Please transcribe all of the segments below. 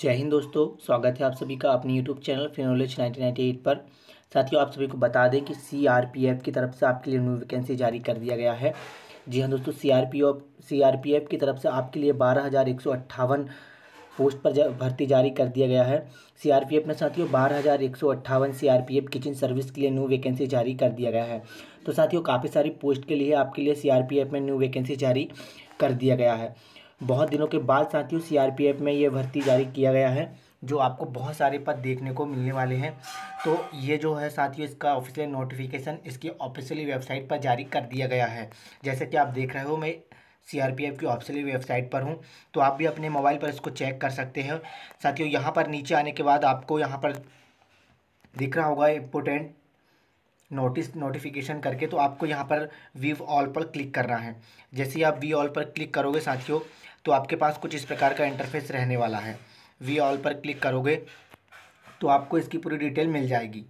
जय हिंद दोस्तों स्वागत है आप सभी का अपने यूट्यूब चैनल फिनोलेज 1998 पर साथियों आप सभी को बता दें कि सीआरपीएफ की तरफ से आपके लिए न्यू वैकेंसी जारी कर दिया गया है जी हाँ दोस्तों सीआरपीएफ सीआरपीएफ की तरफ से आपके लिए बारह पोस्ट पर जा, भर्ती जारी कर दिया गया है सीआरपीएफ में साथियों बारह हज़ार एक सौ अट्ठावन सीआरपीएफ किचन सर्विस के लिए न्यू वैकेंसी जारी कर दिया गया है तो साथियों काफ़ी सारी पोस्ट के लिए आपके लिए सीआरपीएफ में न्यू वैकेंसी जारी कर दिया गया है बहुत दिनों के बाद साथियों सीआरपीएफ में ये भर्ती जारी किया गया है जो आपको बहुत सारे पद देखने को मिलने वाले हैं तो ये जो है साथियों इसका ऑफिशियल नोटिफिकेशन इसकी ऑफिशियली वेबसाइट पर जारी कर दिया गया है जैसे कि आप देख रहे हो मैं सीआरपीएफ की ऑफिशियल वेबसाइट पर हूँ तो आप भी अपने मोबाइल पर इसको चेक कर सकते हैं साथियों यहाँ पर नीचे आने के बाद आपको यहाँ पर दिख रहा होगा इम्पोर्टेंट नोटिस नोटिफिकेशन करके तो आपको यहाँ पर वी ऑल पर क्लिक करना है जैसे ही आप वी ऑल पर क्लिक करोगे साथियों तो आपके पास कुछ इस प्रकार का इंटरफेस रहने वाला है वी ऑल पर क्लिक करोगे तो आपको इसकी पूरी डिटेल मिल जाएगी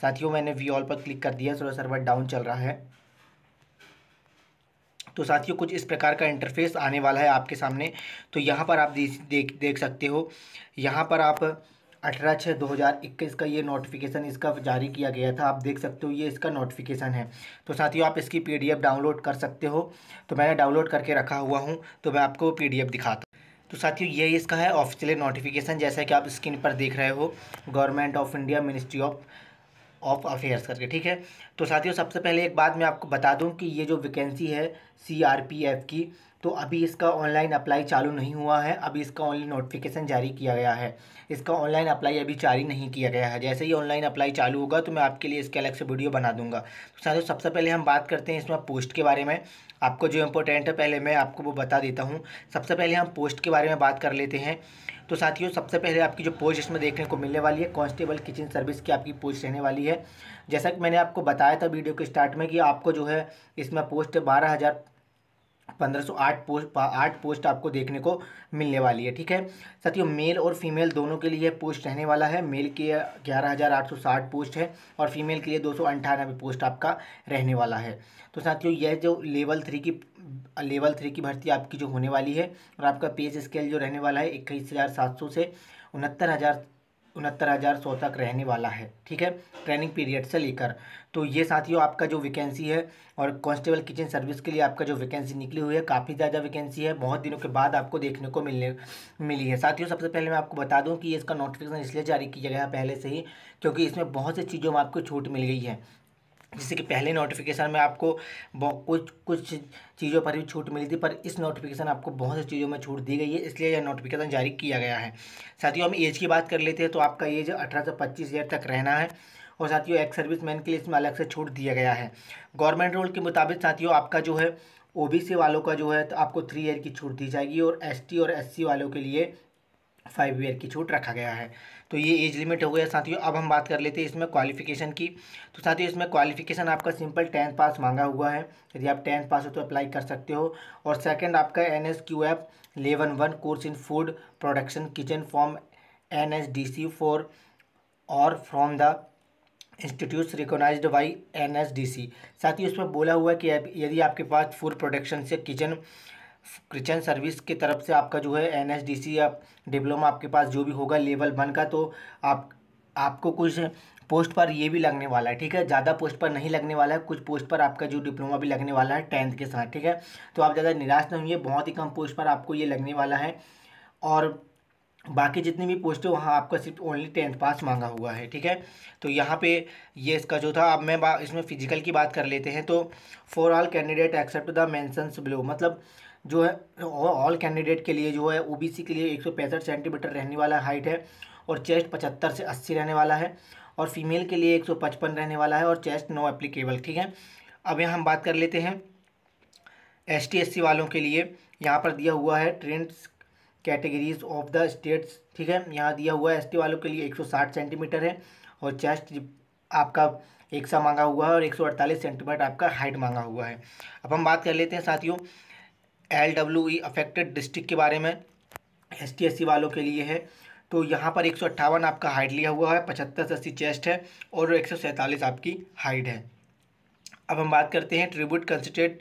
साथियों मैंने वी ऑल पर क्लिक कर दिया थोड़ा सर्वर डाउन चल रहा है तो साथियों कुछ इस प्रकार का इंटरफेस आने वाला है आपके सामने तो यहाँ पर आप देख देख सकते हो यहाँ पर आप अठारह छः दो हज़ार इक्कीस का ये नोटिफिकेशन इसका जारी किया गया था आप देख सकते हो ये इसका नोटिफिकेशन है तो साथियों आप इसकी पीडीएफ डाउनलोड कर सकते हो तो मैंने डाउनलोड करके रखा हुआ हूँ तो मैं आपको पीडीएफ दिखाता हूँ तो साथियों ये इसका है ऑफिशियल नोटिफिकेशन जैसा कि आप स्क्रीन पर देख रहे हो government of India ministry of of affairs करके ठीक है तो साथियों सबसे पहले एक बात मैं आपको बता दूं कि ये जो वैकेंसी है सीआरपीएफ की तो अभी इसका ऑनलाइन अप्लाई चालू नहीं हुआ है अभी इसका ऑनलाइन नोटिफिकेशन जारी किया गया है इसका ऑनलाइन अप्लाई अभी जारी नहीं किया गया है जैसे ही ऑनलाइन अप्लाई चालू होगा तो मैं आपके लिए इसके अलग से वीडियो बना दूंगा तो साथियों सबसे पहले हम बात करते हैं इसमें पोस्ट के बारे में आपको जो इम्पोर्टेंट है पहले मैं आपको वो बता देता हूँ सबसे पहले हम पोस्ट के बारे में बात कर लेते हैं तो साथियों सबसे पहले आपकी जो पोस्ट इसमें देखने को मिलने वाली है कांस्टेबल किचन सर्विस की आपकी पोस्ट रहने वाली है जैसा कि मैंने आपको बताया था वीडियो के स्टार्ट में कि आपको जो है इसमें पोस्ट बारह हज़ार पंद्रह आठ पोस्ट आठ पोस्ट आपको देखने को मिलने वाली है ठीक है साथियों मेल और फीमेल दोनों के लिए पोस्ट रहने वाला है मेल के ग्यारह हज़ार आठ सौ साठ पोस्ट है और फीमेल के लिए दो सौ अंठानवे पोस्ट आपका रहने वाला है तो साथियों यह जो लेवल थ्री की लेवल थ्री की भर्ती आपकी जो होने वाली है और आपका पे स्केल जो रहने वाला है इक्कीस हज़ार सात सौ से उनहत्तर हज़ार उनहत्तर हज़ार सौ तक रहने वाला है ठीक है ट्रेनिंग पीरियड से लेकर तो ये साथियों आपका जो वैकेंसी है और कांस्टेबल किचन सर्विस के लिए आपका जो वैकेंसी निकली हुई है काफ़ी ज़्यादा वैकेंसी है बहुत दिनों के बाद आपको देखने को मिलने मिली है साथियों सबसे पहले मैं आपको बता दूँ कि इसका नोटिफिकेशन इसलिए जारी किया गया पहले से ही क्योंकि इसमें बहुत सी चीज़ों में आपको छूट मिल गई है जैसे कि पहले नोटिफिकेशन में आपको कुछ कुछ चीज़ों पर भी छूट मिली थी पर इस नोटिफिकेशन आपको बहुत सी चीज़ों में छूट दी गई है इसलिए यह नोटिफिकेशन जारी किया गया है साथियों हम एज की बात कर लेते हैं तो आपका एज अठारह से पच्चीस ईयर तक रहना है और साथियों एक्स सर्विस मैन के लिए इसमें अलग से छूट दिया गया है गवर्नमेंट रूल के मुताबिक साथियों आपका जो है ओबीसी वालों का जो है तो आपको थ्री ईयर की छूट दी जाएगी और एसटी और एससी वालों के लिए फाइव ईयर की छूट रखा गया है तो ये एज लिमिट हो गया साथियों अब हम बात कर लेते हैं इसमें क्वालिफिकेशन की तो साथियों इसमें क्वालिफिकेशन आपका सिंपल टेंथ पास मांगा हुआ है यदि आप टेंथ पास हो तो अप्लाई कर सकते हो और सेकंड आपका N S Q F level one course in food production kitchen from N S D C for और from the institutes recognise by N S D C साथ ही उसमें बोला हुआ है कि यदि आपके पास फूड प्रोडक्शन से किचन क्रिश्चन सर्विस के तरफ से आपका जो है एन एस डी सी या डिप्लोमा आपके पास जो भी होगा लेवल वन का तो आप आपको कुछ पोस्ट पर ये भी लगने वाला है ठीक है ज़्यादा पोस्ट पर नहीं लगने वाला है कुछ पोस्ट पर आपका जो डिप्लोमा भी लगने वाला है टेंथ के साथ ठीक है तो आप ज़्यादा निराश ना होंगे बहुत ही कम पोस्ट पर आपको ये लगने वाला है और बाकी जितनी भी पोस्ट है वहाँ आपका सिर्फ ओनली टेंथ पास मांगा हुआ है ठीक है तो यहाँ पे ये इसका जो था अब मैं इसमें फिजिकल की बात कर लेते हैं तो for all candidate except the mentions below मतलब जो है ऑल कैंडिडेट के लिए जो है ओबीसी के लिए एक सेंटीमीटर रहने वाला हाइट है और चेस्ट पचहत्तर से अस्सी रहने वाला है और फीमेल के लिए पचपन रहने वाला है और चेस्ट नो एप्लीकेबल ठीक है अब यहाँ हम बात कर लेते हैं एस टी वालों के लिए यहाँ पर दिया हुआ है trends categories of the states ठीक है यहाँ दिया हुआ है एस वालों के लिए 160 सेंटीमीटर है और चेस्ट आपका एक सा मांगा हुआ है और 148 सेंटीमीटर आपका हाइट मांगा हुआ है अब हम बात कर लेते हैं साथियों L W E affected district के बारे में एस टी एस सी वालों के लिए है तो यहाँ पर एक सौ अट्ठावन आपका हाइट लिया हुआ है पचहत्तर अस्सी चेस्ट है और एक सौ सैंतालीस आपकी हाइट है अब हम बात करते हैं tribute concentrate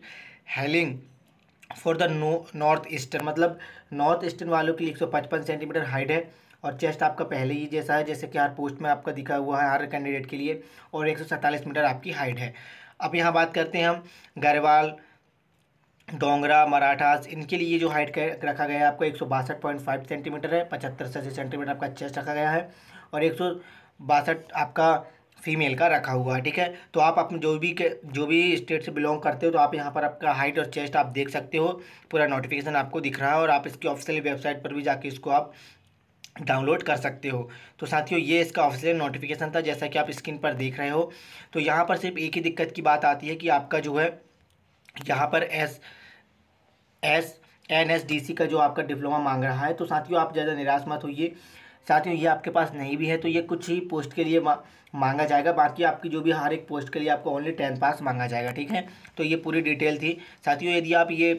healing for the north eastern मतलब नॉर्थ ईस्टर्न वालों के लिए एक सौ पचपन सेंटीमीटर हाइट है और चेस्ट आपका पहले ही जैसा है जैसे कि हर पोस्ट में आपका दिखा हुआ है हर कैंडिडेट के लिए और एक सौ सैंतालीस मीटर आपकी हाइट है अब यहाँ बात करते हैं हम गरवाल डोंगरा मराठास इनके लिए जो हाइट रखा गया है आपका एक सौ बासठ पॉइंट फाइव सेंटीमीटर है पचहत्तर से सेंटीमीटर आपका चेस्ट रखा गया है और एक सौ बासठ आपका फीमेल का रखा हुआ है ठीक है तो आप अपने जो भी के जो भी स्टेट से बिलोंग करते हो तो आप यहाँ पर आपका हाइट और चेस्ट आप देख सकते हो पूरा नोटिफिकेशन आपको दिख रहा है और आप इसकी ऑफिशियल वेबसाइट पर भी जाके इसको आप डाउनलोड कर सकते हो तो साथियों ये इसका ऑफिशियल नोटिफिकेशन था जैसा कि आप स्क्रीन पर देख रहे हो तो यहाँ पर सिर्फ एक ही दिक्कत की बात आती है कि आपका जो है यहाँ पर S S N S D C का जो आपका डिप्लोमा मांग रहा है तो साथियों आप ज़्यादा निराश मत होइए साथियों ये आपके पास नहीं भी है तो ये कुछ ही पोस्ट के लिए मा, मांगा जाएगा बाकी आपकी जो भी हर एक पोस्ट के लिए आपको ओनली टेंथ पास मांगा जाएगा ठीक है तो ये पूरी डिटेल थी साथियों यदि आप ये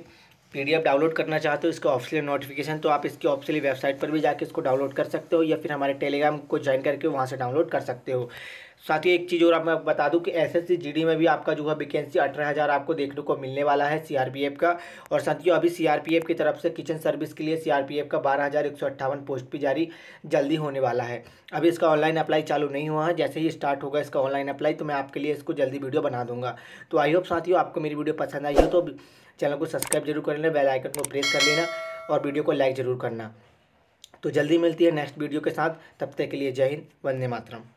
एफ डाउनलोड करना चाहते हो इसका ऑफिशियल नोटिफिकेशन तो आप इसकी ऑफिशियल वेबसाइट पर भी जाके इसको डाउनलोड कर सकते हो या फिर हमारे टेलीग्राम को ज्वाइन करके वहाँ से डाउनलोड कर सकते हो साथ ही एक चीज़ और आप मैं बता दूं कि एसएससी जीडी में भी आपका जो है वैकेंसी अठारह हज़ार आपको देखने को मिलने वाला है सीआरपीएफ का और साथियों अभी सीआरपीएफ की तरफ से किचन सर्विस के लिए सीआरपीएफ का बारह हज़ार एक सौ अट्ठावन पोस्ट भी जारी जल्दी होने वाला है अभी इसका ऑनलाइन अप्लाई चालू नहीं हुआ है जैसे ही स्टार्ट होगा इसका ऑनलाइन अप्लाई तो मैं आपके लिए इसको जल्दी वीडियो बना दूंगा तो आई होप साथियों आपको मेरी वीडियो पसंद आई हो तो चैनल को सब्सक्राइब जरूर कर लेना बेलाइकन को प्रेस कर लेना और वीडियो को लाइक ज़रूर करना तो जल्दी मिलती है नेक्स्ट वीडियो के साथ तब तक के लिए जय हिंद वंदे मातरम